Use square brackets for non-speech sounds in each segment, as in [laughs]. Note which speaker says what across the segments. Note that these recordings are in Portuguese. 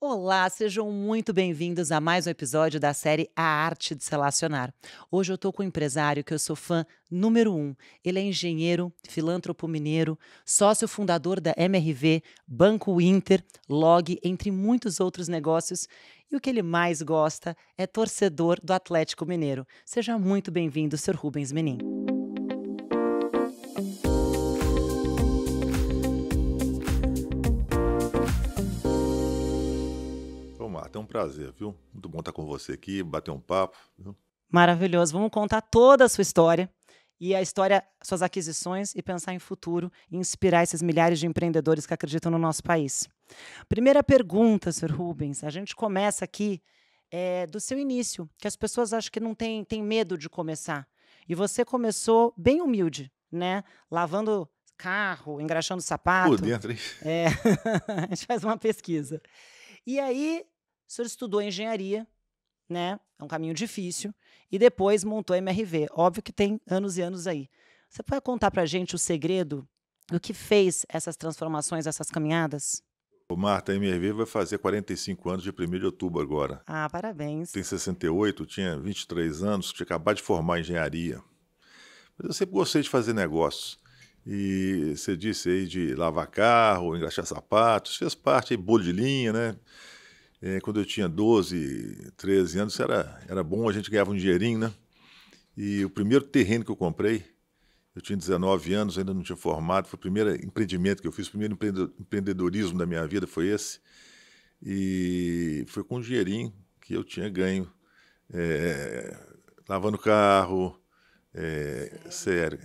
Speaker 1: Olá, sejam muito bem-vindos a mais um episódio da série A Arte de Se Relacionar. Hoje eu estou com um empresário que eu sou fã número um. Ele é engenheiro, filântropo mineiro, sócio fundador da MRV, Banco Inter, Log, entre muitos outros negócios. E o que ele mais gosta é torcedor do Atlético Mineiro. Seja muito bem-vindo, Sr. Rubens Menin.
Speaker 2: Marta. É um prazer, viu? Muito bom estar com você aqui, bater um papo. Viu?
Speaker 1: Maravilhoso. Vamos contar toda a sua história e a história, suas aquisições e pensar em futuro e inspirar esses milhares de empreendedores que acreditam no nosso país. Primeira pergunta, Sr. Rubens. A gente começa aqui é, do seu início, que as pessoas acham que não têm tem medo de começar. E você começou bem humilde, né? Lavando carro, engraxando sapato. Por dentro, hein? É. [laughs] a gente faz uma pesquisa. E aí o senhor estudou engenharia, né? É um caminho difícil. E depois montou a MRV. Óbvio que tem anos e anos aí. Você pode contar para gente o segredo do que fez essas transformações, essas caminhadas?
Speaker 2: O Marta, a MRV vai fazer 45 anos de 1 de outubro agora.
Speaker 1: Ah, parabéns.
Speaker 2: Tem 68, tinha 23 anos, tinha acabado de formar engenharia. Mas eu sempre gostei de fazer negócios. E você disse aí de lavar carro, engraxar sapatos, fez parte aí, bolha de linha, né? É, quando eu tinha 12, 13 anos, era, era bom, a gente ganhava um dinheirinho, né? E o primeiro terreno que eu comprei, eu tinha 19 anos, ainda não tinha formado, foi o primeiro empreendimento que eu fiz, o primeiro empreendedorismo da minha vida foi esse. E foi com o dinheirinho que eu tinha ganho, é, lavando carro, é, sério,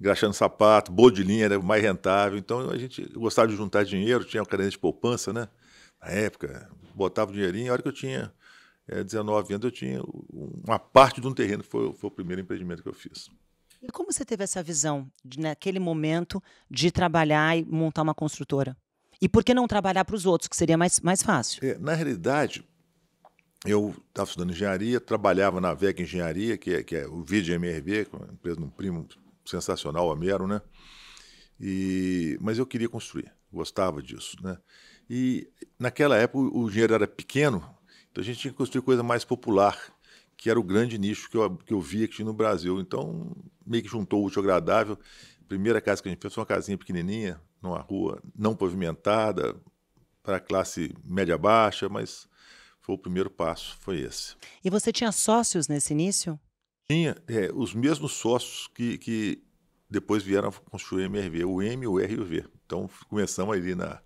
Speaker 2: engraxando sapato, boa de linha, era mais rentável. Então a gente gostava de juntar dinheiro, tinha uma carinho de poupança, né? na época, botava o dinheirinho, a hora que eu tinha é, 19 anos, eu tinha uma parte de um terreno, foi, foi o primeiro empreendimento que eu fiz.
Speaker 1: E como você teve essa visão, de, naquele momento, de trabalhar e montar uma construtora? E por que não trabalhar para os outros, que seria mais, mais fácil? É, na
Speaker 2: realidade, eu estava estudando engenharia, trabalhava na VEC Engenharia, que é, que é o vídeo MRV, é uma empresa de um primo sensacional, Amero, né? E, mas eu queria construir, gostava disso, né? E naquela época o dinheiro era pequeno, então a gente tinha que construir coisa mais popular, que era o grande nicho que eu, que eu via que tinha no Brasil. Então meio que juntou o útil agradável. A primeira casa que a gente fez foi uma casinha pequenininha, numa rua não pavimentada, para classe média-baixa, mas foi o primeiro passo, foi esse.
Speaker 1: E você tinha sócios nesse início?
Speaker 2: Tinha, é, os mesmos sócios que, que depois vieram construir o MRV, o M, o R e o V. Então começamos ali na.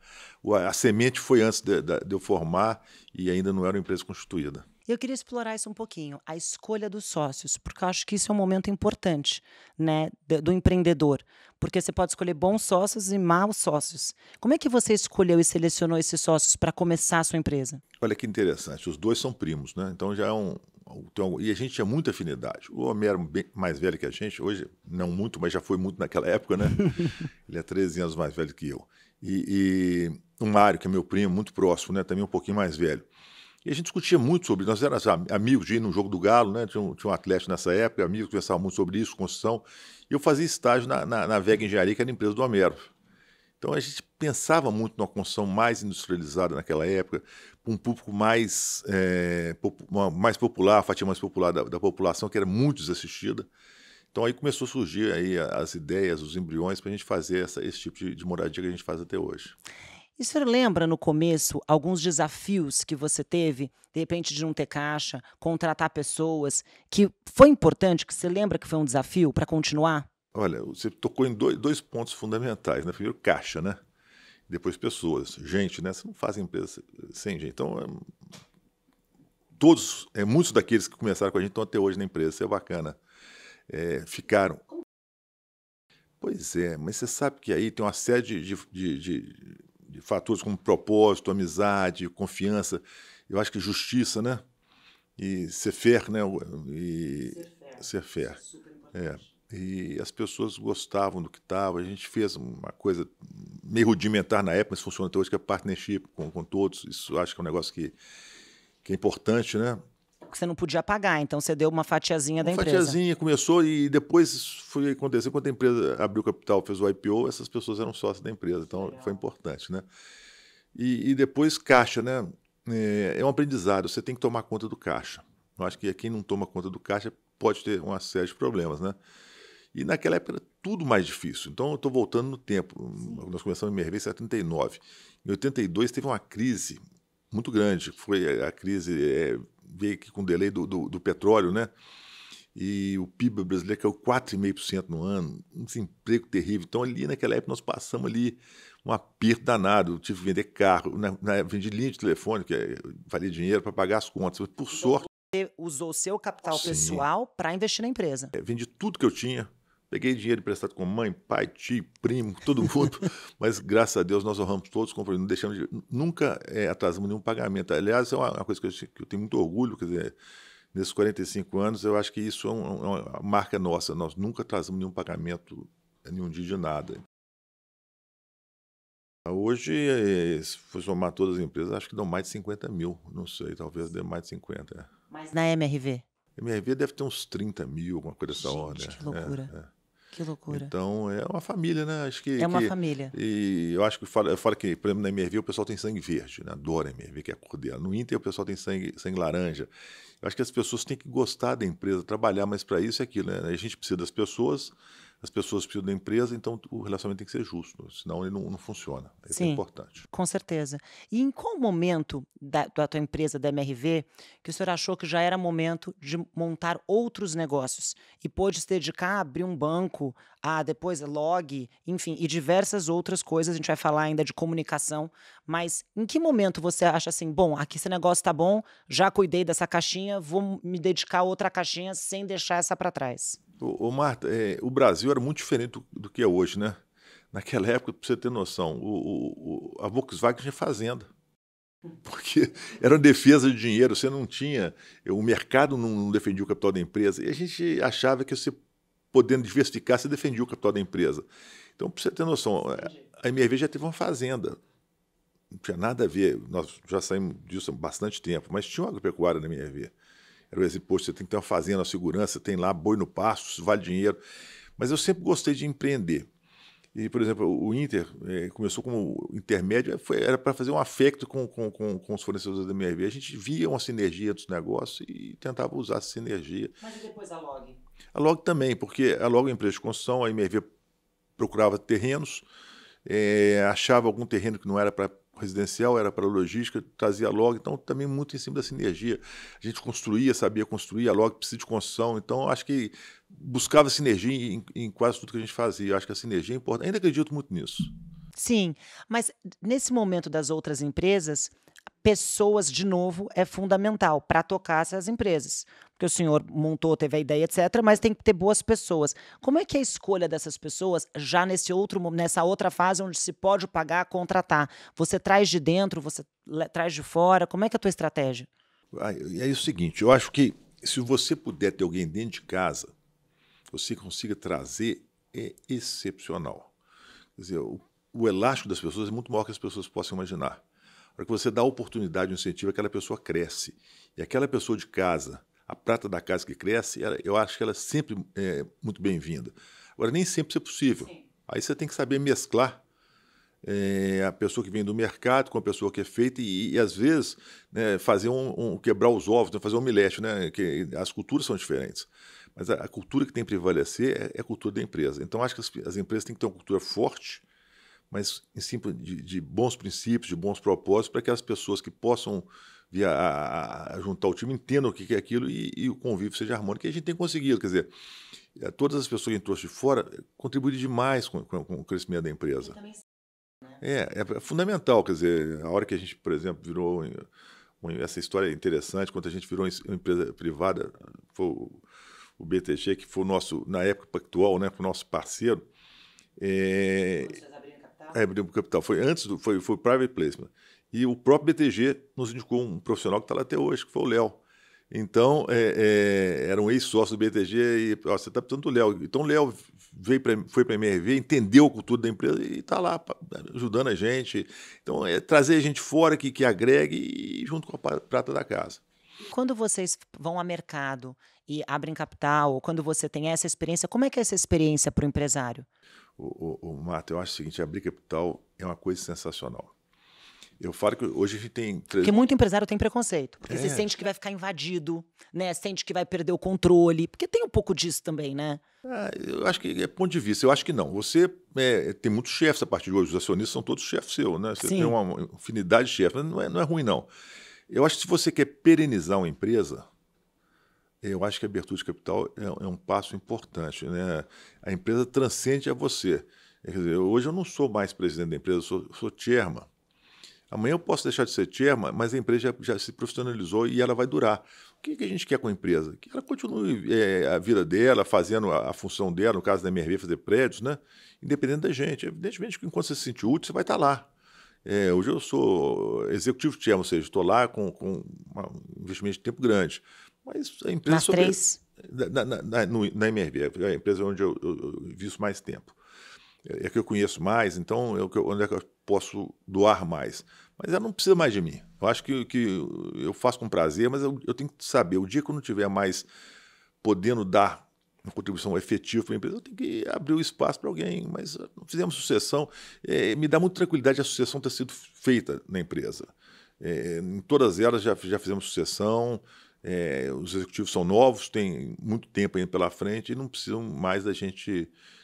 Speaker 2: A semente foi antes de, de eu formar e ainda não era uma empresa constituída.
Speaker 1: Eu queria explorar isso um pouquinho, a escolha dos sócios, porque eu acho que isso é um momento importante, né, do empreendedor, porque você pode escolher bons sócios e maus sócios. Como é que você escolheu e selecionou esses sócios para começar a sua empresa?
Speaker 2: Olha que interessante, os dois são primos, né? Então já é um, então, e a gente tinha muita afinidade. O Homero, bem mais velho que a gente, hoje não muito, mas já foi muito naquela época, né? [laughs] Ele é 13 anos mais velho que eu. E, e o Mário, que é meu primo, muito próximo, né? Também um pouquinho mais velho. E a gente discutia muito sobre Nós éramos amigos de ir no Jogo do Galo, né? Tinha um, tinha um atleta nessa época, amigos, conversava muito sobre isso, construção. E eu fazia estágio na, na, na Vega Engenharia, que era a empresa do Homero. Então a gente pensava muito numa construção mais industrializada naquela época, um público mais, é, pop, mais popular, a fatia mais popular da, da, população, que era muito desassistida. Então aí começou a surgir aí as ideias, os embriões para a gente fazer essa, esse tipo de, de moradia que a gente faz até hoje.
Speaker 1: E o senhor lembra no começo alguns desafios que você teve, de repente de não ter caixa, contratar pessoas, que foi importante, que você lembra que foi um desafio para continuar?
Speaker 2: Olha, você tocou em dois, dois pontos fundamentais. Né? Primeiro, caixa, né? depois pessoas, gente, né? Você não faz empresa sem gente. Então, é, todos, é, muitos daqueles que começaram com a gente estão até hoje na empresa, isso é bacana. É, ficaram. Pois é, mas você sabe que aí tem uma série de, de, de, de fatores como propósito, amizade, confiança, eu acho que justiça, né? E ser fair, né? E ser fair. Ser fair. É e as pessoas gostavam do que estava. A gente fez uma coisa meio rudimentar na época, mas funciona até hoje, que é partnership com, com todos. Isso acho que é um negócio que, que é importante, né?
Speaker 1: que você não podia pagar, então você deu uma fatiazinha uma da empresa. Fatiazinha,
Speaker 2: começou e depois foi acontecer. Quando a empresa abriu capital, fez o IPO, essas pessoas eram sócias da empresa, então Legal. foi importante, né? E, e, depois caixa, né? É, é, um aprendizado, você tem que tomar conta do caixa. Eu acho que quem não toma conta do caixa pode ter uma série de problemas, né? E naquela época era tudo mais difícil. Então eu estou voltando no tempo. Sim. Nós começamos a MRV em 79. Em 82 teve uma crise muito grande. Foi a crise, é, veio aqui com o delay do, do, do petróleo, né? e o PIB brasileiro é caiu 4,5% no ano, um desemprego terrível. Então, ali naquela época, nós passamos ali um aperto danado. Eu tive que vender carro, na, né? na, vendi linha de telefone, que é, valia dinheiro para pagar as contas. por sorte.
Speaker 1: Você usou seu capital Sim. pessoal para investir na empresa.
Speaker 2: É, vendi tudo que eu tinha, Peguei dinheiro emprestado com mãe, pai, tio, primo, todo mundo, [laughs] mas graças a Deus nós honramos todos, não deixamos de, nunca é, atrasamos nenhum pagamento. Aliás, é uma, uma coisa que eu, que eu, tenho muito orgulho, quer dizer, nesses 45 anos, eu acho que isso é, um, é, é uma marca nossa, nós nunca atrasamos nenhum pagamento, nenhum dia de nada. Hoje, é, se for somar todas as empresas, acho que dão mais de 50 mil, não sei, talvez dê mais de 50. É.
Speaker 1: Mas na MRV?
Speaker 2: MRV deve ter uns 30 mil, alguma coisa Gente, dessa ordem. Que loucura. É, é. Que loucura. Então é uma família, né? Acho que, é uma que, família. E eu acho que fora, que, por exemplo, na MRV o pessoal tem sangue verde, né? a MRV, que é cor dela. No Inter o pessoal tem sangue, sangue laranja. Eu acho que as pessoas têm que gostar da empresa, trabalhar mais para isso e é aquilo, né? A gente precisa das pessoas as pessoas precisam da empresa, então o relacionamento tem que ser justo, senão ele não, não funciona. Isso
Speaker 1: é Sim, é importante. Com certeza. E em qual momento da, da tua empresa, da MRV, que o senhor achou que já era momento de montar outros negócios e pôde se dedicar a abrir um banco, a depois log, enfim, e diversas outras coisas, a gente vai falar ainda de comunicação, mas em que momento você acha assim, bom, aqui esse negócio está bom, já cuidei dessa caixinha, vou me dedicar a outra caixinha sem deixar essa para trás?
Speaker 2: Ô, Marta, é, o Brasil era muito diferente do, que é hoje, né? Naquela época, para você ter noção, o, o, a Volkswagen tinha fazenda. Porque [laughs] era defesa de dinheiro, você não tinha. O mercado não defendia o capital da empresa. E a gente achava que você, podendo diversificar, você defendia o capital da empresa. Então, para você ter noção, é, a MRV já teve uma fazenda. Não tinha nada a ver, nós já saímos disso há bastante tempo, mas tinha uma agropecuária na MRV. Era o exemplo, você tem que ter uma fazenda, uma segurança, tem lá boi no pasto, vale dinheiro. Mas eu sempre gostei de empreender. E, por exemplo, o Inter eh, começou como intermédio, foi, era para fazer um afeto com, com, com, com os fornecedores da MRV. A gente via uma sinergia dos negócios e tentava usar essa sinergia.
Speaker 1: Mas e depois a Log?
Speaker 2: A Log também, porque a Log é uma empresa de construção, a MRV procurava terrenos, eh, achava algum terreno que não era para residencial, era para logística, trazia log, então também muito em cima da sinergia. A gente construía, sabia construir, a log precisa de construção, então acho que buscava sinergia em, em, quase tudo que a gente fazia. Eu acho que a sinergia é importante.
Speaker 1: Ainda acredito muito nisso. Sim, mas nesse momento das outras empresas, pessoas, de novo, é fundamental para tocar essas empresas. Porque o senhor montou, teve a ideia, etc., mas tem que ter boas pessoas. Como é que é a escolha dessas pessoas já nesse outro, nessa outra fase onde se pode pagar, contratar? Você traz de dentro, você traz de fora? Como é que é a tua estratégia?
Speaker 2: É o seguinte, eu acho que se você puder ter alguém dentro de casa você consiga trazer é excepcional. Quer dizer, o, o elástico das pessoas é muito maior que as pessoas possam imaginar. Para que você dá a oportunidade, o incentivo, aquela pessoa cresce. E aquela pessoa de casa, a prata da casa que cresce, ela, eu acho que ela é sempre é muito bem-vinda. Agora, nem sempre isso é possível. Sim. Aí você tem que saber mesclar é, a pessoa que vem do mercado com a pessoa que é feita e, e às vezes, né, fazer um, um, quebrar os ovos, né, fazer um milete, né? Que as culturas são diferentes. Mas a, a cultura que tem que prevalecer é, é, a cultura da empresa. Então, acho que as, as, empresas têm que ter uma cultura forte, mas em cima de, de bons princípios, de bons propósitos, para que as pessoas que possam vir a, a, a juntar o time entendam o que é aquilo e, e o convívio seja harmônico. E a gente tem conseguido, quer dizer, eh, todas as pessoas que a gente trouxe de fora eh, contribuíram demais com, com, com o crescimento da empresa. Né? É, é, é fundamental, quer dizer, a hora que a gente, por exemplo, virou essa história é interessante, quando a gente virou uma empresa privada, foi o BTG, que foi o nosso, na época pactual, né, foi o nosso parceiro. É, Vocês abriram capital? É, capital. Foi antes do foi, foi private placement. E o próprio BTG nos indicou um profissional que está lá até hoje, que foi o Léo. Então, é, é, era um ex-sócio do BTG e ó, você está precisando do Léo. Então, o Léo veio pra, foi para a MRV, entendeu a cultura da empresa e está lá ajudando a gente. Então, é trazer gente fora que, que agregue e junto com a prata da casa.
Speaker 1: Quando vocês vão a mercado, e abrem capital, ou quando você tem essa experiência, como é que é essa experiência para o empresário?
Speaker 2: O, Mato, eu acho o seguinte, abrir capital é uma coisa sensacional. Eu falo que hoje a gente tem. Porque muito
Speaker 1: empresário tem preconceito. Porque é. você sente que vai ficar invadido, né? Sente que vai perder o controle. Porque tem um pouco disso também, né? É,
Speaker 2: eu acho que é ponto de vista. Eu acho que não. Você é, tem muitos chefes a partir de hoje. Os acionistas são todos chefes seus, né? Você Sim. tem uma infinidade de chefes. Não é, não é ruim, não. Eu acho que se você quer perenizar uma empresa, eu acho que a abertura de capital é, é um passo importante. Né? A empresa transcende a você. Dizer, hoje eu não sou mais presidente da empresa, eu sou, eu sou Amanhã eu posso deixar de ser chairman, mas a empresa já, já se profissionalizou e ela vai durar. O que, que, a gente quer com a empresa? Que ela continue é, a vida dela, fazendo a, a, função dela, no caso da MRV, fazer prédios, né? independente da gente. Evidentemente que enquanto você se sentir útil, você vai estar tá lá. É, hoje eu sou executivo chairman, ou seja, estou lá com, com um investimento de tempo grande. Mas a empresa. Nas sobre... três? Na, na, na, na MRV, é a empresa onde eu, eu, eu visto mais tempo. É, é que eu conheço mais, então é onde é que eu posso doar mais. Mas ela não precisa mais de mim. Eu acho que, que eu faço com prazer, mas eu, eu tenho que saber. O dia que eu não tiver mais podendo dar uma contribuição efetiva para a empresa, eu tenho que abrir o espaço para alguém. Mas ah, não fizemos sucessão. É, me dá muita tranquilidade a sucessão ter sido feita na empresa. É, em todas elas já, já fizemos sucessão, é, os executivos são novos, têm muito tempo ainda pela frente e não precisam mais da gente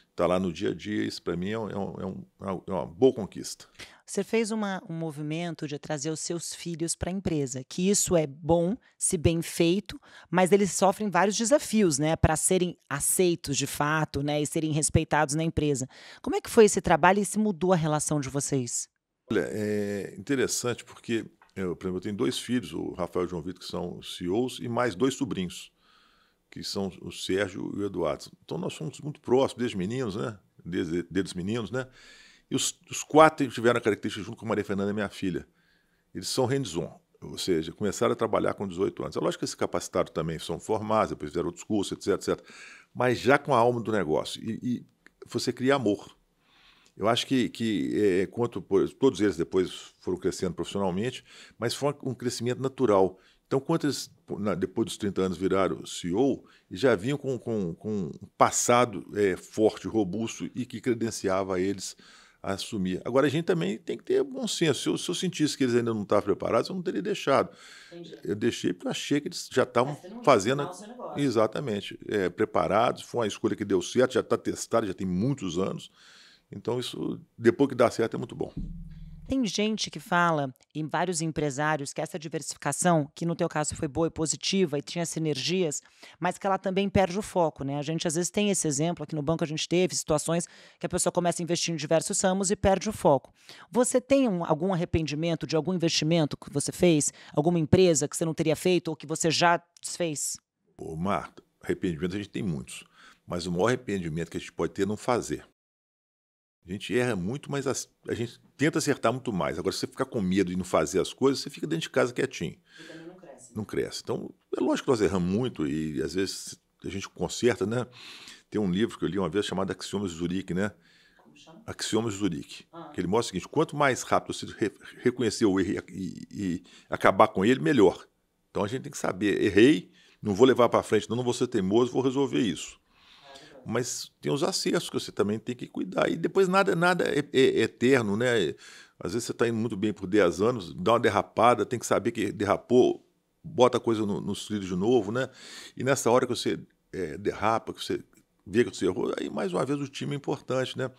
Speaker 2: estar tá lá no dia a dia. Isso, para mim, é, é, um, é, um, é, uma boa conquista.
Speaker 1: Você fez uma, um movimento de trazer os seus filhos para a empresa, que isso é bom, se bem feito, mas eles sofrem vários desafios, né, para serem aceitos de fato, né, e serem respeitados na empresa. Como é que foi esse trabalho e se mudou a relação de vocês?
Speaker 2: Olha, é interessante porque é, eu, por exemplo, eu tenho dois filhos, o Rafael e o João Vitor, que são CEOs, e mais dois sobrinhos, que são o Sérgio e o Eduardo. Então nós somos muito próximos, desde meninos, né? Desde, desde meninos, né? E os, os, quatro tiveram a característica, junto com a Maria Fernanda, minha filha. Eles são hands-on, ou seja, começaram a trabalhar com 18 anos. É lógico que se capacitaram também, são formados, depois fizeram outros cursos, etc, etc. Mas já com a alma do negócio. E, e você cria amor. Eu acho que, que é, é, quanto por, todos eles depois foram crescendo profissionalmente, mas foi um crescimento natural. Então, quando eles, na, depois dos 30 anos, viraram CEO, já vinham com, com, com um passado é, forte, robusto e que credenciava eles a assumir. Agora, a gente também tem que ter bom senso. Se eu, se eu sentisse que eles ainda não estavam preparados, eu não teria deixado. Entendi. Eu deixei porque eu achei que eles já estavam é, fazendo. Exatamente. É, preparados, foi uma escolha que deu certo, já está testada, já tem muitos anos. Então, isso, depois que dá certo, é muito bom.
Speaker 1: Tem gente que fala, em vários empresários, que essa diversificação, que no teu caso foi boa e positiva e tinha sinergias, mas que ela também perde o foco, né? A gente às vezes tem esse exemplo, aqui no banco a gente teve situações que a pessoa começa a investir em diversos ramos e perde o foco. Você tem um, algum arrependimento de algum investimento que você fez, alguma empresa que você não teria feito ou que você já desfez? Ô,
Speaker 2: Marta, arrependimento a gente tem muitos, mas o maior arrependimento que a gente pode ter é não fazer. A gente erra muito, mas a, a, gente tenta acertar muito mais. Agora, se você ficar com medo de não fazer as coisas, você fica dentro de casa quietinho. E também não cresce. Não cresce. Então, é lógico que nós erramos muito e às vezes a gente conserta, né? Tem um livro que eu li uma vez chamado Axiomas de Zurique, né? Como chama? Axiomas de Zurique. Ah. Que ele mostra o seguinte: quanto mais rápido você re reconhecer o erro e, e acabar com ele, melhor. Então a gente tem que saber: errei, não vou levar para frente, não, não vou ser teimoso, vou resolver isso mas tem os acessos que você também tem que cuidar. E depois nada, nada é, é, é eterno, né? Às vezes você está indo muito bem por 10 anos, dá uma derrapada, tem que saber que derrapou, bota a coisa no, nos trilhos de novo, né? E nessa hora que você é, derrapa, que você vê que você errou, aí mais uma vez o time é importante, né?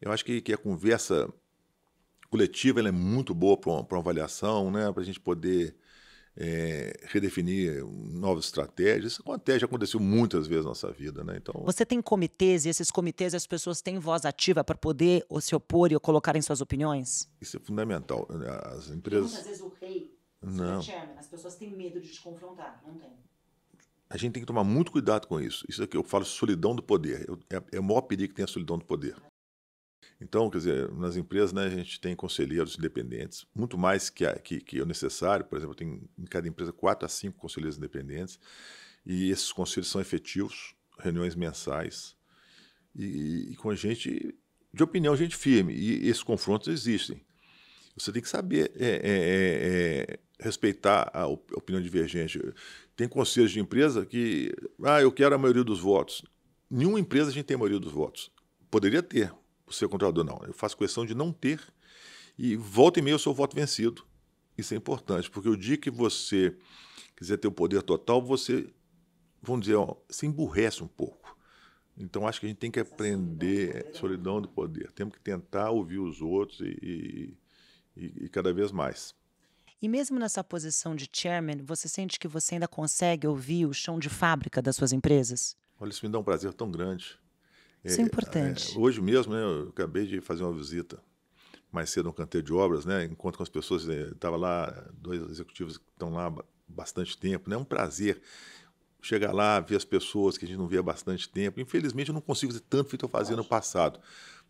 Speaker 2: Eu acho que, que a conversa coletiva é muito boa para uma, uma avaliação, né? Para a gente poder é, redefinir novas estratégias. Isso acontece, já aconteceu muitas vezes na nossa vida, né? Então.
Speaker 1: Você tem comitês e esses comitês as pessoas têm voz ativa para poder ou se opor e ou colocarem suas opiniões?
Speaker 2: Isso é fundamental. Né? As empresas. Muitas vezes
Speaker 1: o rei, não. Chairman, as pessoas têm medo de te confrontar, não tem.
Speaker 2: A gente tem que tomar muito cuidado com isso. Isso é que eu falo solidão do poder. Eu, é, é o maior perigo que tem a solidão do poder. Então, quer dizer, nas empresas né, a gente tem conselheiros independentes, muito mais que, a, que, que é o necessário. Por exemplo, tem em cada empresa quatro a cinco conselheiros independentes, e esses conselhos são efetivos, reuniões mensais, e, e com gente de opinião, gente firme. E esses confrontos existem. Você tem que saber é, é, é, é respeitar a opinião divergente. Tem conselhos de empresa que, ah, eu quero a maioria dos votos. Nenhuma empresa a gente tem a maioria dos votos. Poderia ter, ser controlador, não. Eu faço questão de não ter. E volta e meia eu sou voto vencido. Isso é importante, porque o dia que você quiser ter o poder total, você, vamos dizer, ó, se emburrece um pouco. Então acho que a gente tem que aprender solidão do poder. Temos que tentar ouvir os outros e, e, e cada vez mais.
Speaker 1: E mesmo nessa posição de chairman, você sente que você ainda consegue ouvir o chão de fábrica das suas empresas?
Speaker 2: Olha, isso me dá um prazer tão grande. Isso é, é importante. É, hoje mesmo, né, eu acabei de fazer uma visita mais cedo no canteiro de obras, né? Encontro com as pessoas, estava eh, lá dois executivos que estão lá bastante tempo, né? É um prazer chegar lá, ver as pessoas que a gente não via há bastante tempo. Infelizmente, eu não consigo fazer tanto que estou fazendo no passado,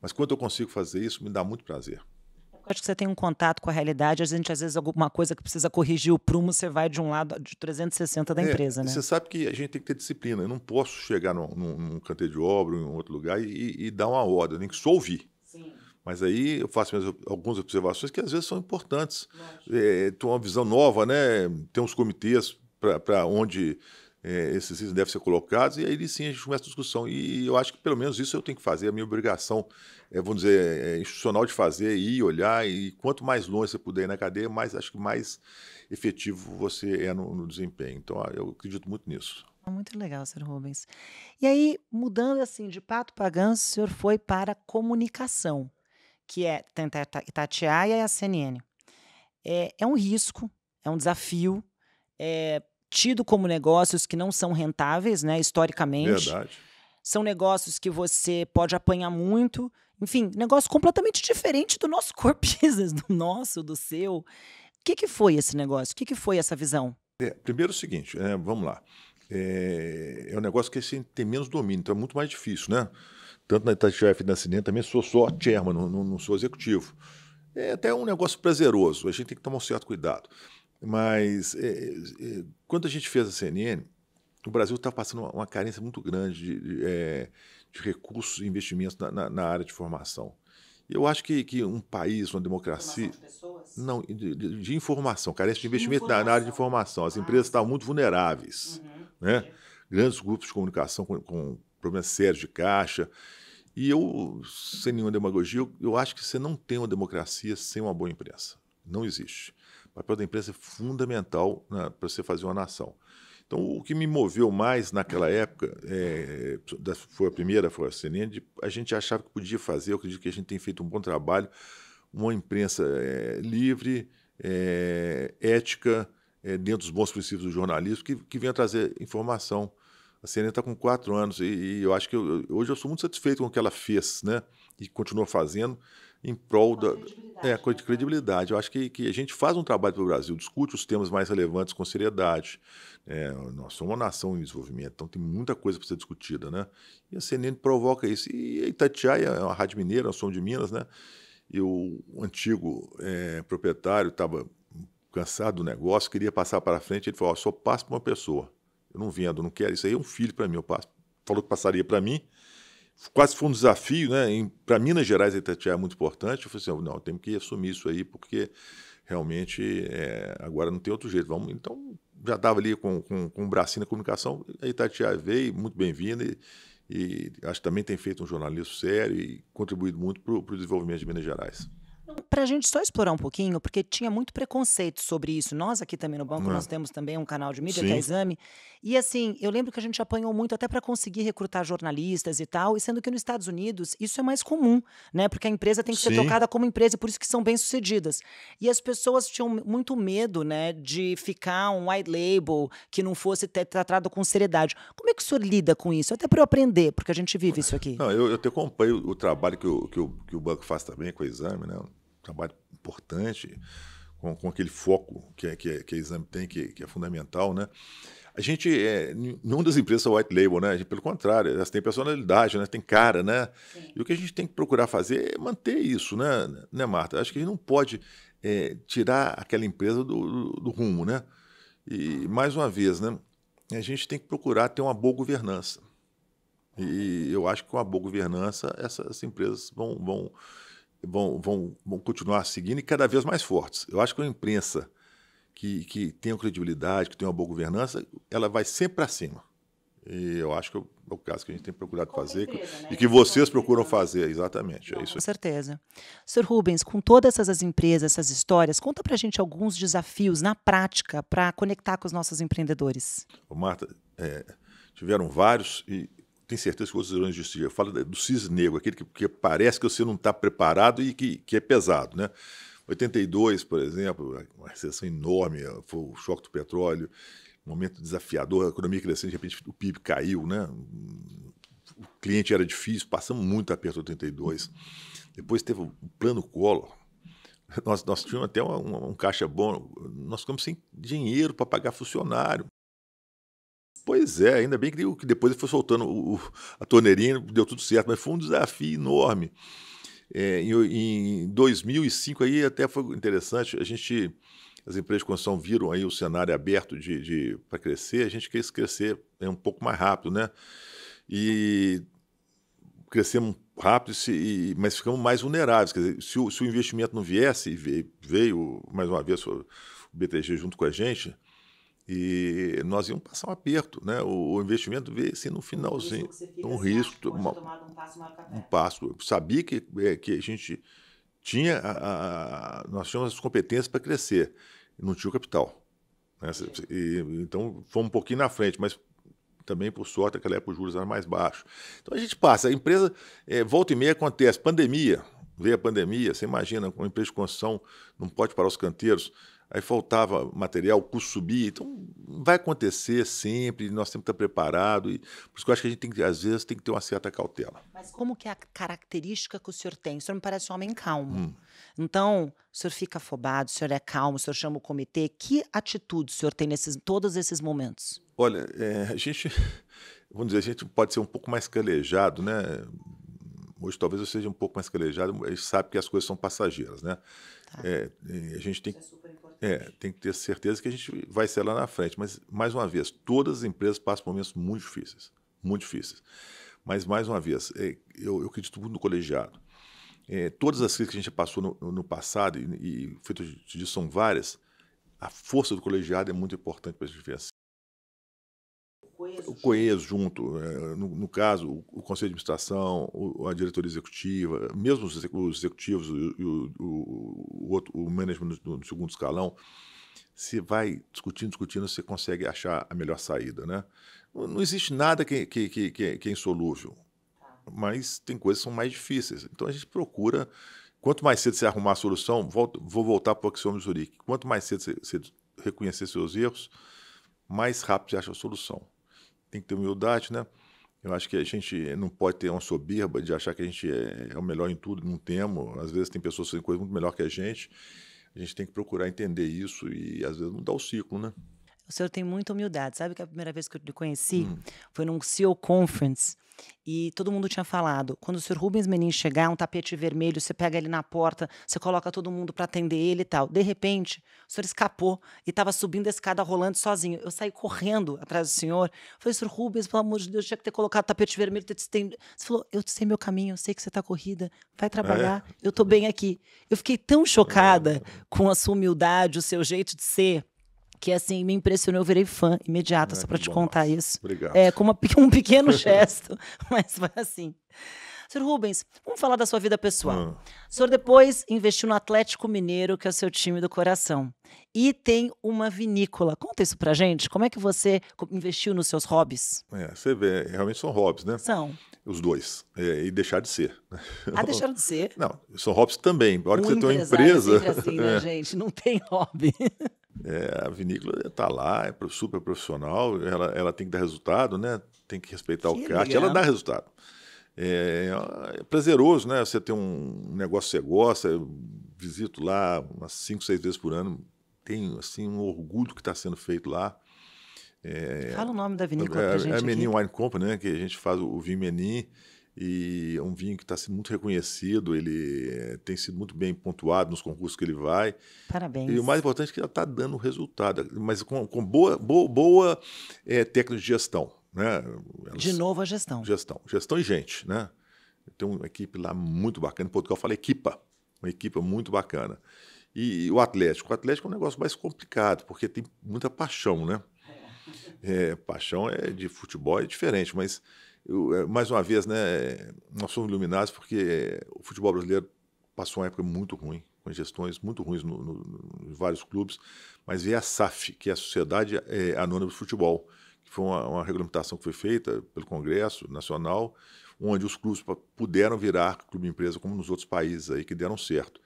Speaker 2: mas quando eu consigo fazer isso, me dá muito prazer
Speaker 1: acho que você tem um contato com a realidade. A gente, às vezes, alguma coisa que precisa corrigir o prumo, você vai de um lado de 360 da é, empresa, né? Você
Speaker 2: sabe que a gente tem que ter disciplina. Eu não posso chegar num, num, num canteiro de obra ou em outro lugar e, e, dar uma ordem, nem que só ouvir. Sim. Mas aí eu faço minhas, algumas observações que às vezes são importantes. É, tem uma visão nova, né? Tem uns comitês para onde é, esses itens devem ser colocados, e aí sim a gente começa a discussão. E eu acho que pelo menos isso eu tenho que fazer, a minha obrigação, é, vamos dizer, é, é institucional de fazer, ir, olhar, e quanto mais longe você puder ir na cadeia, mais, acho que mais efetivo você é no, no desempenho. Então, ah, eu acredito muito nisso.
Speaker 1: Muito legal, Sr. Rubens. E aí, mudando assim de pato para ganso, o senhor foi para comunicação, que é tentar Itatiaia e a CNN. É, é um risco, é um desafio, é, tido como negócios que não são rentáveis, né, historicamente. Verdade. São negócios que você pode apanhar muito. Enfim, negócio completamente diferente do nosso core [laughs] business, do nosso, do seu. O que, que foi esse negócio? O que, que foi essa visão?
Speaker 2: É, primeiro é o seguinte, é, vamos lá. É, é um negócio que assim, tem menos domínio, então é muito mais difícil, né? Tanto na Itatiaia Financeira também sou só chairman, não, não sou executivo. É até um negócio prazeroso, a gente tem que tomar um certo cuidado. Mas é, é, quando a gente fez a CNN, o Brasil estava tá passando uma, uma, carência muito grande de, de, é, de recursos e investimentos na, na, na, área de formação. Eu acho que, que um país, uma democracia. De Não, de, de, informação, carência de investimento na, na, área de informação. As ah, empresas estavam muito vulneráveis. Uhum, né? Grandes grupos de comunicação com, com problemas sérios de caixa. E eu, sem nenhuma demagogia, eu, eu acho que você não tem uma democracia sem uma boa imprensa. Não existe. O papel da imprensa é fundamental né, para você fazer uma nação. Então, o que me moveu mais naquela época, é, foi a primeira, foi a CNN, de, a gente achava que podia fazer, eu acredito que a gente tem feito um bom trabalho, uma imprensa é, livre, é, ética, dentro dos bons princípios do jornalismo, que, que venha trazer informação. A CNN está com quatro anos e, e, eu acho que eu, hoje eu sou muito satisfeito com o que ela fez, né? E continua fazendo em prol da é, né? coisa de credibilidade. Eu acho que, que a gente faz um trabalho para o Brasil, discute os temas mais relevantes com seriedade. É, nós somos uma nação em desenvolvimento, então tem muita coisa para ser discutida, né? E a CNN provoca isso. E Itatiaia é uma rádio mineira, um som de Minas, né? E o antigo é, proprietário estava cansado do negócio, queria passar para frente, ele falou, oh, só passo para uma pessoa. Eu não vendo, não quero, isso aí é um filho para mim, eu passo. Falou que passaria para mim, quase foi um desafio, né? Para Minas Gerais a Itatiaia é muito importante. Eu falei assim, não, temos que assumir isso aí, porque realmente é, agora não tem outro jeito. Vamos, então, já estava ali com, com, com bracinho na comunicação, a Itatiaia veio, muito bem-vinda, e, e, acho que também tem feito um jornalismo sério e contribuído muito para o desenvolvimento de Minas Gerais
Speaker 1: para a gente só explorar um pouquinho, porque tinha muito preconceito sobre isso. Nós aqui também no banco, nós temos também um canal de mídia, Sim. que é Exame. E assim, eu lembro que a gente apanhou muito até para conseguir recrutar jornalistas e tal, e sendo que nos Estados Unidos isso é mais comum, né? Porque a empresa tem que Sim. ser tocada como empresa, por isso que são bem-sucedidas. E as pessoas tinham muito medo, né, de ficar um white label que não fosse tratado com seriedade. Como é que o senhor lida com isso? Até para eu aprender, porque a gente vive isso aqui. Não,
Speaker 2: eu, eu te acompanho o trabalho que, que, que o banco faz também com o exame, né? trabalho importante, com, com aquele foco que, é, que, é, que a exame tem, que, que é fundamental, né? A gente, é, nenhuma das empresas é white label, né? Gente, pelo contrário, elas têm personalidade, né? Tem cara, né? Sim. E o que a gente tem que procurar fazer é manter isso, né, né Marta? Acho que a gente não pode é, tirar aquela empresa do, do, rumo, né? E, mais uma vez, né? A gente tem que procurar ter uma boa governança. E eu acho que com a boa governança, essas, essas empresas vão, vão vão, vão, vão continuar seguindo e cada vez mais fortes. Eu acho que a imprensa que, que tem credibilidade, que tem uma boa governança, ela vai sempre para cima. E eu acho que é, é o caso que a gente tem procurado com fazer certeza, né? e que vocês procuram fazer, exatamente. É Não, é isso. Com
Speaker 1: certeza. Sr. Rubens, com todas essas empresas, essas histórias, conta para a gente alguns desafios na prática para conectar com os nossos empreendedores.
Speaker 2: Marta, é, tiveram vários e tenho certeza que outros vão de Eu falo do cisne negro, aquele que, que, parece que você não está preparado e que, que é pesado. Né? 82, por exemplo, uma recessão enorme, foi o choque do petróleo, momento desafiador, a economia crescente, de repente o PIB caiu, né? o cliente era difícil, passamos muito aperto 82. Depois teve o plano Collor. Nós, nós tínhamos até um, um caixa bom, nós ficamos sem dinheiro para pagar funcionário. Pois é, ainda bem que depois ele foi soltando o, a torneirinha, deu tudo certo, mas foi um desafio enorme. É, em, em 2005 aí até foi interessante, a gente as empresas de construção viram aí o cenário aberto de, de para crescer, a gente quis crescer é, um pouco mais rápido, né? E crescemos rápido, e, mas ficamos mais vulneráveis. Quer dizer, se o, se o investimento não viesse, veio mais uma vez o BTG junto com a gente, e nós íamos passar um aperto, né? O, o investimento veio se assim, no finalzinho é um risco, uma, um, passo, um passo. Eu sabia que é, que a gente tinha a, a, nós tínhamos as competências para crescer, não tinha o capital, né? E, então fomos um pouquinho na frente, mas também por sorte aquela época os juros eram mais baixos. Então a gente passa, a empresa é, volta e meia acontece, pandemia, veio a pandemia, você imagina, uma empresa de construção não pode parar os canteiros aí faltava material, o custo subia. Então, vai acontecer sempre, nós temos que estar preparados. E por isso que eu acho que a gente, tem que, às vezes, tem que ter uma certa cautela.
Speaker 1: Mas como que é a característica que o senhor tem? O senhor me parece um homem calmo. Hum. Então, o senhor fica afobado, o senhor é calmo, o senhor chama o comitê. Que atitude o senhor tem nesses todos esses momentos?
Speaker 2: Olha, é, a gente, [laughs] vamos dizer, a gente pode ser um pouco mais calejado, né? hoje talvez eu seja um pouco mais calejado, a gente sabe que as coisas são passageiras, né? Tá. É, a gente tem que. É é, tem que ter certeza que a gente vai ser lá na frente. Mas, mais uma vez, todas as empresas passam por momentos muito difíceis. Muito difíceis. Mas, mais uma vez, é, eu, eu, acredito muito no colegiado. É, todas as crises que a gente passou no, no passado, e, e feito disso são várias, a força do colegiado é muito importante para a gente vencer coeso, coeso junto. É, no, no, caso, o, Conselho de Administração, a diretoria executiva, mesmo os executivos e o, o, outro, o management do, segundo escalão, se vai discutindo, discutindo, você consegue achar a melhor saída. Né? Não existe nada que, que, que, que é insolúvel, tá. mas tem coisas que são mais difíceis. Então a gente procura. Quanto mais cedo você arrumar a solução, volto, vou voltar para o axioma de Zurique. Quanto mais cedo você, você reconhecer seus erros, mais rápido você acha a solução tem que ter humildade, né? Eu acho que a gente não pode ter uma soberba de achar que a gente é, é o melhor em tudo, não temos. Às vezes tem pessoas fazendo coisas muito melhor que a gente. A gente tem que procurar entender isso e, às vezes, mudar o ciclo, né?
Speaker 1: O senhor tem muita humildade. Sabe que a primeira vez que eu lhe conheci hum. foi num CEO Conference e todo mundo tinha falado: quando o senhor Rubens Menin chegar, um tapete vermelho, você pega ele na porta, você coloca todo mundo para atender ele e tal. De repente, o senhor escapou e estava subindo a escada rolando sozinho. Eu saí correndo atrás do senhor. Falei, senhor Rubens, pelo amor de Deus, tinha que ter colocado o tapete vermelho. Ter estendido. Você falou: eu sei meu caminho, eu sei que você está corrida, vai trabalhar, é. eu estou bem aqui. Eu fiquei tão chocada é. com a sua humildade, o seu jeito de ser que assim me impressionou, eu virei fã imediata é, só para te contar nossa. isso. Obrigado. É, com uma, [laughs] um pequeno [laughs] gesto, mas foi assim. Sr. Rubens, vamos falar da sua vida pessoal. Hum. O senhor depois investiu no Atlético Mineiro, que é o seu time do coração. E tem uma vinícola. Conta isso pra gente. Como é que você investiu nos seus hobbies?
Speaker 2: É, você vê, realmente são hobbies, né? São. Os dois. É, e deixar de ser. Né? Ah, deixaram de ser? [laughs] Não, são hobbies também. A hora um que você tem uma empresa. É assim, né, é.
Speaker 1: gente? Não tem hobby.
Speaker 2: É, a vinícola está lá, é super profissional, ela, ela tem que dar resultado, né? tem que respeitar que o CAT, ela dá resultado. É, é, prazeroso, né? Você ter um negócio que você gosta, eu visito lá umas cinco, seis vezes por ano, tem assim, um orgulho que está sendo feito lá. É, Fala o nome da vinícola é, pra gente. É a Menin Wine Company, né? Que a gente faz o, o vinho Menin e é um vinho que está sendo muito reconhecido, ele eh, tem sido muito bem pontuado nos concursos que ele vai.
Speaker 1: Parabéns. E o mais
Speaker 2: importante é que ela está dando resultado, mas com, com boa, boa, boa é, técnica de gestão. Né? Elas, de novo a gestão. Gestão. Gestão e gente, né? Tem uma equipe lá muito bacana. Em Portugal fala equipa. Uma equipa muito bacana. E, e o Atlético. O Atlético é um negócio mais complicado, porque tem muita paixão, né? É, paixão é de futebol é diferente, mas eu, eh, mais uma vez, né, eh, nós somos iluminados porque o futebol brasileiro passou uma época muito ruim, com gestões muito ruins no, no, em vários clubes, mas veio é a SAF, que é a Sociedade eh, Anônima do Futebol, que foi uma, uma regulamentação que foi feita pelo Congresso Nacional, onde os clubes puderam virar clube-empresa, como nos outros países aí que deram certo.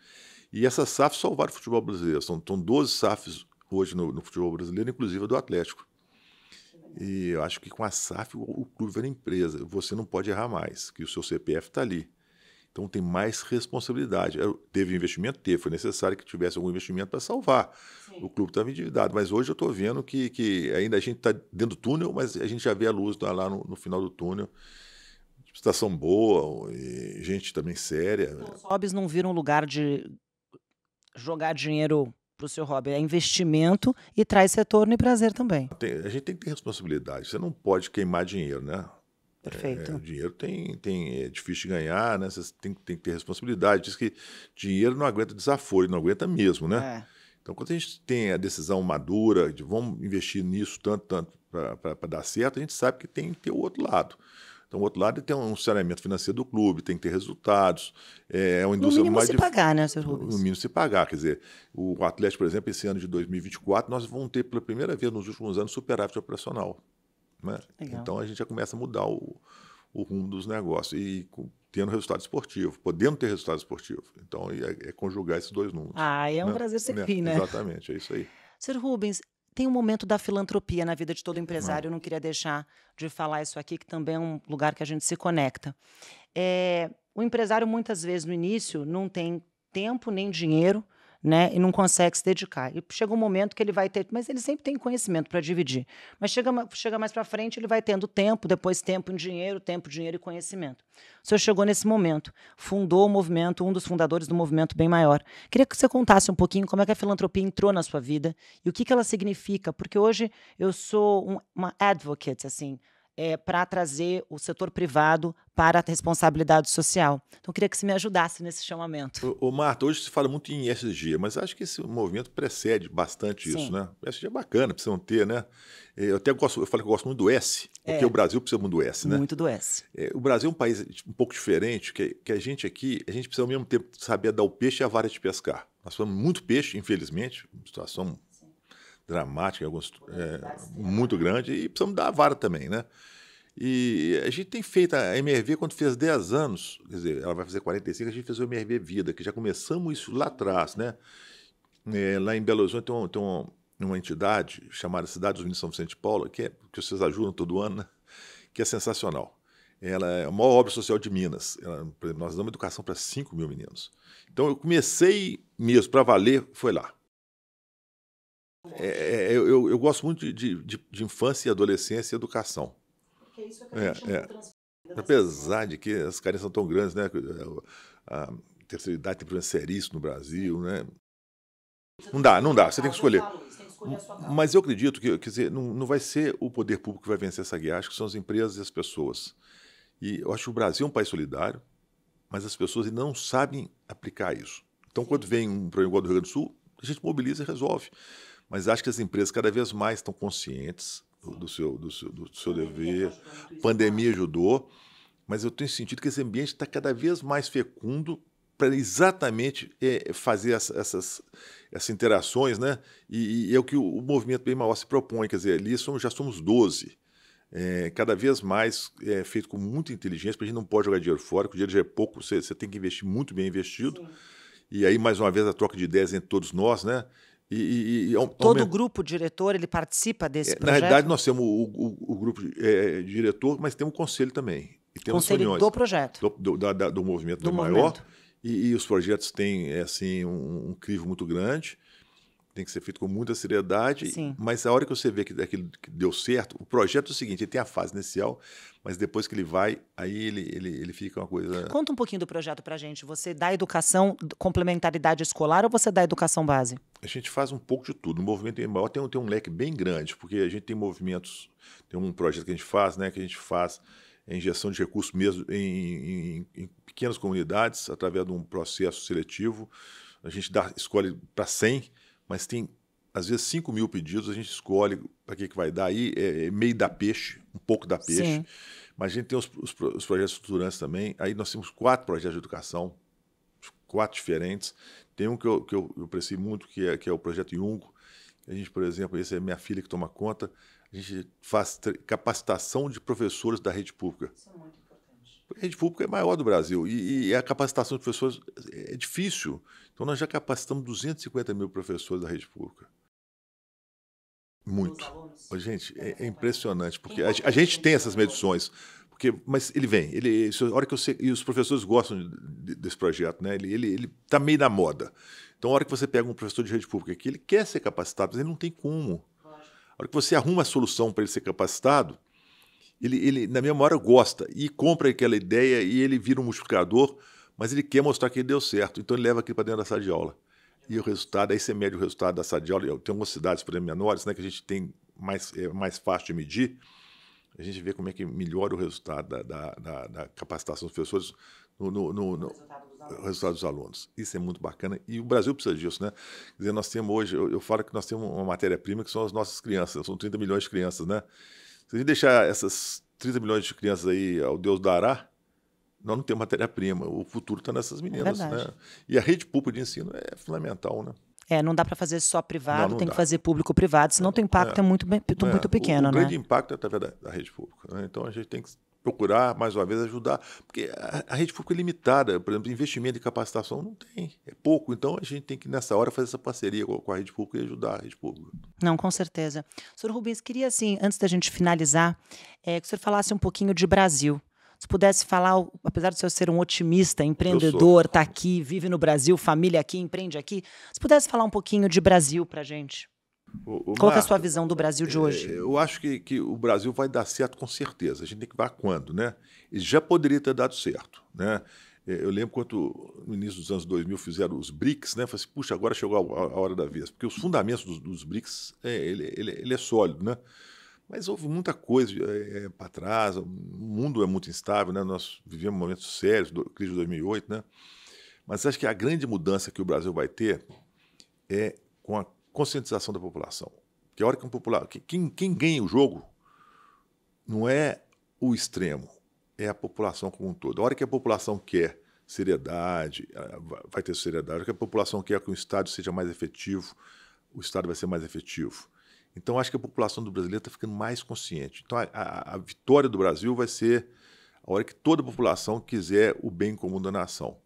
Speaker 2: E essas SAFs salvaram o futebol brasileiro. São, são 12 SAFs hoje no, no futebol brasileiro, inclusive a do Atlético. E eu acho que com a SAF o clube era empresa. Você não pode errar mais, que o seu CPF está ali. Então tem mais responsabilidade. Teve investimento? Teve. Foi necessário que tivesse algum investimento para salvar. Sim. O clube estava tá endividado. Mas hoje eu estou vendo que, que ainda a gente está dentro do túnel, mas a gente já vê a luz tá lá no, no final do túnel. Situação boa, gente também séria. Os
Speaker 1: hobbies não viram lugar de jogar dinheiro para o seu hobby. É investimento e traz retorno e prazer também.
Speaker 2: Tem, a gente tem que ter responsabilidade. Você não pode queimar dinheiro, né? Perfeito. É, o dinheiro tem, tem, é difícil de ganhar, né? Você tem, tem que ter responsabilidade. Diz que dinheiro não aguenta desaforo, não aguenta mesmo, né? É. Então, quando a gente tem a decisão madura de vamos investir nisso tanto, tanto para dar certo, a gente sabe que tem que ter o outro lado. Então, o outro lado tem um saneamento financeiro do clube, tem que ter resultados. É, é uma indústria no mínimo mais se pagar,
Speaker 1: né, seus Rubens? No
Speaker 2: mínimo se pagar. Quer dizer, o Atlético, por exemplo, esse ano de 2024, nós vamos ter pela primeira vez nos últimos anos superávit operacional. Né? Então, a gente já começa a mudar o, o rumo dos negócios. E tendo resultado esportivo, podendo ter resultado esportivo. Então, é, é conjugar esses dois números. Ah, é um né? prazer ser né? né? Exatamente, é isso aí.
Speaker 1: Sr. Rubens, tem um momento da filantropia na vida de todo empresário. Eu não queria deixar de falar isso aqui, que também é um lugar que a gente se conecta. É, o empresário, muitas vezes, no início, não tem tempo nem dinheiro né? E não consegue se dedicar. E chega um momento que ele vai ter, mas ele sempre tem conhecimento para dividir. Mas chega, chega mais para frente, ele vai tendo tempo, depois tempo em dinheiro, tempo, dinheiro e conhecimento. O senhor chegou nesse momento, fundou o movimento, um dos fundadores do movimento bem maior. Queria que você contasse um pouquinho como é que a filantropia entrou na sua vida e o que, que ela significa, porque hoje eu sou um, uma advocate, assim, é, eh, para trazer o setor privado para a responsabilidade social. Então, eu queria que você me ajudasse nesse chamamento.
Speaker 2: O, Marta, hoje se fala muito em SG, mas acho que esse movimento precede bastante Sim. isso, né? O é bacana, precisam ter, né? Eh, eu até gosto, eu falo que eu gosto muito do S, porque é, o Brasil precisa muito do S, né? Muito do S. É, o Brasil é um país um pouco diferente, que, que a gente aqui, a gente precisa ao mesmo tempo saber dar o peixe e a vara de pescar. Nós somos muito peixe, infelizmente, situação dramática, é, muito grande, e precisamos dar a vara também, né? E a gente tem feito a MRV quando fez 10 anos, quer dizer, ela vai fazer 45, a gente fez o MRV Vida, que já começamos isso lá atrás, né? É, lá em Belo Horizonte tem, um, tem uma entidade chamada Cidade dos Meninos São Vicente de Paulo, que, é, que vocês ajudam todo ano, né? que é sensacional. Ela é a maior obra social de Minas. Ela, nós damos educação para 5 mil meninos. Então eu comecei mesmo para valer, foi lá. É, é, eu, eu, eu, gosto muito de, de, de, infância, adolescência e educação.
Speaker 1: Porque é isso é, que é, é.
Speaker 2: Apesar de que as carências são tão grandes, né? A terceira idade tem problema seríssimo no Brasil, né? Não dá, não dá, você tem que escolher. Mas eu acredito que quer dizer, não, não vai ser o poder público que vai vencer essa guerra, acho que são as empresas e as pessoas. E eu acho que o Brasil é um país solidário, mas as pessoas não sabem aplicar isso. Então, quando vem um problema igual do Rio Grande do Sul, a gente mobiliza e resolve. Mas acho que as empresas cada vez mais estão conscientes do seu, do seu, do seu dever. Pandemia ajudou, mas eu tenho sentido que esse ambiente está cada vez mais fecundo para exatamente é, fazer essa, essas, essas interações, né? E, e, é o que o movimento Bem Maior se propõe, quer dizer, ali somos, já somos 12. É, cada vez mais é, feito com muita inteligência, porque a gente não pode jogar dinheiro fora, porque o dinheiro já é pouco, você, você tem que investir muito bem investido. Sim. E aí, mais uma vez, a troca de ideias entre todos nós, né? E, e, e Todo aumenta...
Speaker 1: grupo diretor ele participa desse projeto? É, na realidade,
Speaker 2: nós temos o, o, o grupo é, diretor, mas temos o conselho também. E temos conselho reuniões, do projeto. Do, do, da, do movimento do, do é maior. E, e, os projetos têm é, assim, um, um crivo muito grande tem que ser feito com muita seriedade, Sim. mas a hora que você vê é que, que, deu certo, o projeto é o seguinte, ele tem a fase inicial, mas depois que ele vai, aí ele, ele, ele fica uma coisa...
Speaker 1: Conta um pouquinho do projeto para gente, você dá educação complementaridade escolar ou você dá educação base?
Speaker 2: A gente faz um pouco de tudo, o movimento é maior tem, tem um leque bem grande, porque a gente tem movimentos, tem um projeto que a gente faz, né, que a gente faz a injeção de recursos mesmo em, em, em pequenas comunidades, através de um processo seletivo, a gente dá, escolhe para 100 mas tem às vezes 5 mil pedidos, a gente escolhe para que, que vai dar. Aí é, é, meio da peixe, um pouco da peixe. Sim. Mas a gente tem os, os, os projetos estruturantes também. Aí nós temos quatro projetos de educação, quatro diferentes. Tem um que eu, que eu, eu apreciei muito, que é, que é o projeto Jungo. A gente, por exemplo, esse é minha filha que toma conta. A gente faz capacitação de professores da rede pública. Isso é
Speaker 1: muito importante.
Speaker 2: a rede pública é maior do Brasil e, e a capacitação de professores é difícil. Então, nós já capacitamos 250 mil professores da rede pública. Muito. Gente, é, é impressionante, porque a, a, gente tem essas medições. Porque, mas ele vem, ele, hora que você e os professores gostam de, desse projeto, né? Ele, ele, ele tá meio na moda. Então, a hora que você pega um professor de rede pública que ele quer ser capacitado, mas ele não tem como. A hora que você arruma a solução para ele ser capacitado, ele, ele, na mesma hora, gosta e compra aquela ideia e ele vira um multiplicador mas ele quer mostrar que deu certo, então ele leva aquilo para dentro da sala de aula. E o resultado, aí você mede o resultado da sala de aula. Tem algumas cidades, por exemplo, menores, né, que a gente tem mais, é mais fácil de medir. A gente vê como é que melhora o resultado da, da, da, da capacitação dos professores no, no, no, no resultado, dos resultado dos alunos. Isso é muito bacana e o Brasil precisa disso, né? Quer dizer, nós temos hoje, eu, eu falo que nós temos uma matéria-prima que são as nossas crianças, são 30 milhões de crianças, né? Se a gente deixar essas 30 milhões de crianças aí ao Deus dará, nós não temos matéria-prima. O futuro está nessas meninas. É né? E a rede pública de ensino é fundamental, né?
Speaker 1: É, não dá para fazer só privado, não, não tem dá. que fazer público-privado, senão o impacto é, é muito, é. muito pequeno. O, o né? grande
Speaker 2: impacto é através da, da rede pública. Né? Então a gente tem que procurar, mais uma vez, ajudar. Porque a, a rede pública é limitada, por exemplo, investimento e capacitação não tem, é pouco. Então a gente tem que, nessa hora, fazer essa parceria com a, com a rede pública e ajudar a rede pública.
Speaker 1: Não, com certeza. Sr. Rubens, queria, assim, antes da gente finalizar, é, que o senhor falasse um pouquinho de Brasil se pudesse falar, apesar de você ser um otimista, empreendedor, está aqui, vive no Brasil, família aqui, empreende aqui, se pudesse falar um pouquinho de Brasil para gente.
Speaker 2: O, o Qual Mar... é a sua visão
Speaker 1: do Brasil de é, hoje? É,
Speaker 2: eu acho que, que o Brasil vai dar certo com certeza. A gente tem que ver quando, né? já poderia ter dado certo, né? É, eu lembro quando, no início dos anos 2000, fizeram os BRICS, né? Falei assim, puxa, agora chegou a hora da vez. Porque os fundamentos dos, dos BRICS, é, ele, ele, ele é sólido, né? Mas houve muita coisa é, eh, eh, para trás, o mundo é muito instável, né? nós vivemos momentos sérios, do, crise de 2008, né? mas acho que a grande mudança que o Brasil vai ter é com a conscientização da população. Que a hora que um popular, quem, quem ganha o jogo não é o extremo, é a população como um todo. A hora que a população quer seriedade, vai ter seriedade, a hora que a população quer que o Estado seja mais efetivo, o Estado vai ser mais efetivo. Então, acho que a população do brasileiro está ficando mais consciente. Então, a, a, a, vitória do Brasil vai ser a hora que toda a população quiser o bem comum da nação.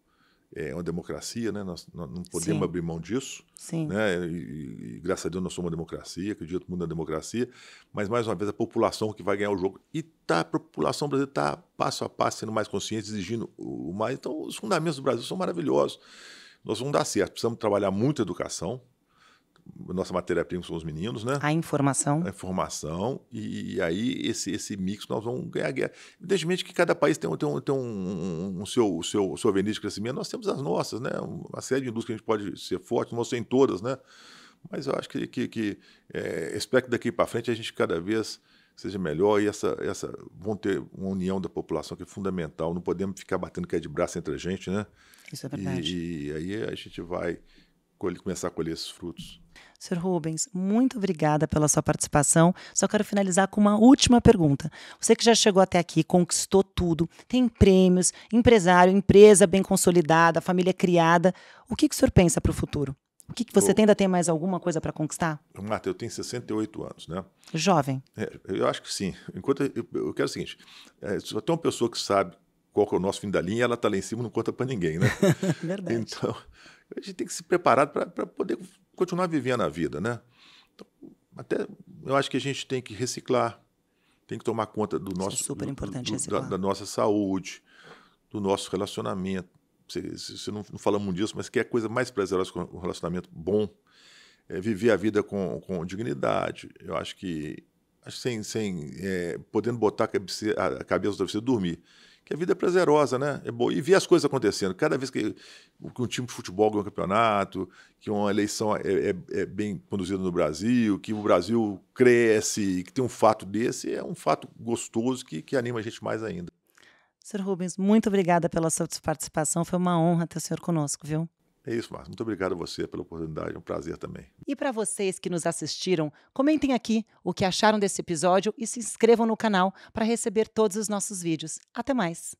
Speaker 2: É uma democracia, né? nós, nós não podemos Sim. abrir mão disso. Sim. Né? E, e, graças a Deus nós somos uma democracia, acredito muito na democracia, mas mais uma vez a população que vai ganhar o jogo. E tá, a população brasileira está passo a passo sendo mais consciente, exigindo o mais. Então, os fundamentos do Brasil são maravilhosos. Nós vamos dar certo. Precisamos trabalhar muito a educação, nossa matéria-prima são os meninos, né? A informação. A informação. E, e, aí, esse, esse mix, nós vamos ganhar guerra. Evidentemente que cada país tem, um, tem, um, tem um, um seu, seu, seu avenida de crescimento. Nós temos as nossas, né? Uma série de indústrias que a gente pode ser forte, não sem todas, né? Mas eu acho que, que, que é, espero que daqui para frente a gente cada vez seja melhor e essa, essa vão ter uma união da população que é fundamental. Não podemos ficar batendo que é de braço entre a gente, né? Isso é verdade. E, e aí a gente vai começar a colher esses frutos.
Speaker 1: Sr. Rubens, muito obrigada pela sua participação. Só quero finalizar com uma última pergunta. Você que já chegou até aqui, conquistou tudo, tem prêmios, empresário, empresa bem consolidada, família criada. O que, que o senhor pensa para o futuro? O que, que você eu, ainda tem mais alguma coisa para conquistar?
Speaker 2: Marta, eu tenho 68 anos, né? Jovem. É, eu acho que sim. Enquanto eu, eu quero o seguinte: é, só tem uma pessoa que sabe qual que é o nosso fim da linha, ela está lá em cima não conta para ninguém, né? [laughs] Verdade. Então, a gente tem que se preparar para poder continuar vivendo a vida, né? Então, até eu acho que a gente tem que reciclar, tem que tomar conta do é nosso, é super importante do, do, da, da, nossa saúde, do nosso relacionamento. se não, não falamos disso, mas que é a coisa mais prazerosa com um relacionamento bom é viver a vida com, com dignidade. Eu acho que, acho que sem, sem é, podendo botar a cabeça, a cabeça do travesseiro dormir que a vida é prazerosa, né? É bom. E ver as coisas acontecendo. Cada vez que, que um time de futebol ganha um campeonato, que uma eleição é, é, é, bem conduzida no Brasil, que o Brasil cresce, que tem um fato desse, é um fato gostoso que, que anima a gente mais ainda.
Speaker 1: Sr. Rubens, muito obrigada pela sua participação. Foi uma honra ter o senhor conosco, viu?
Speaker 2: É isso, Márcio. Muito obrigado a você pela oportunidade, é um prazer também.
Speaker 1: E para vocês que nos assistiram, comentem aqui o que acharam desse episódio e se inscrevam no canal para receber todos os nossos vídeos. Até mais!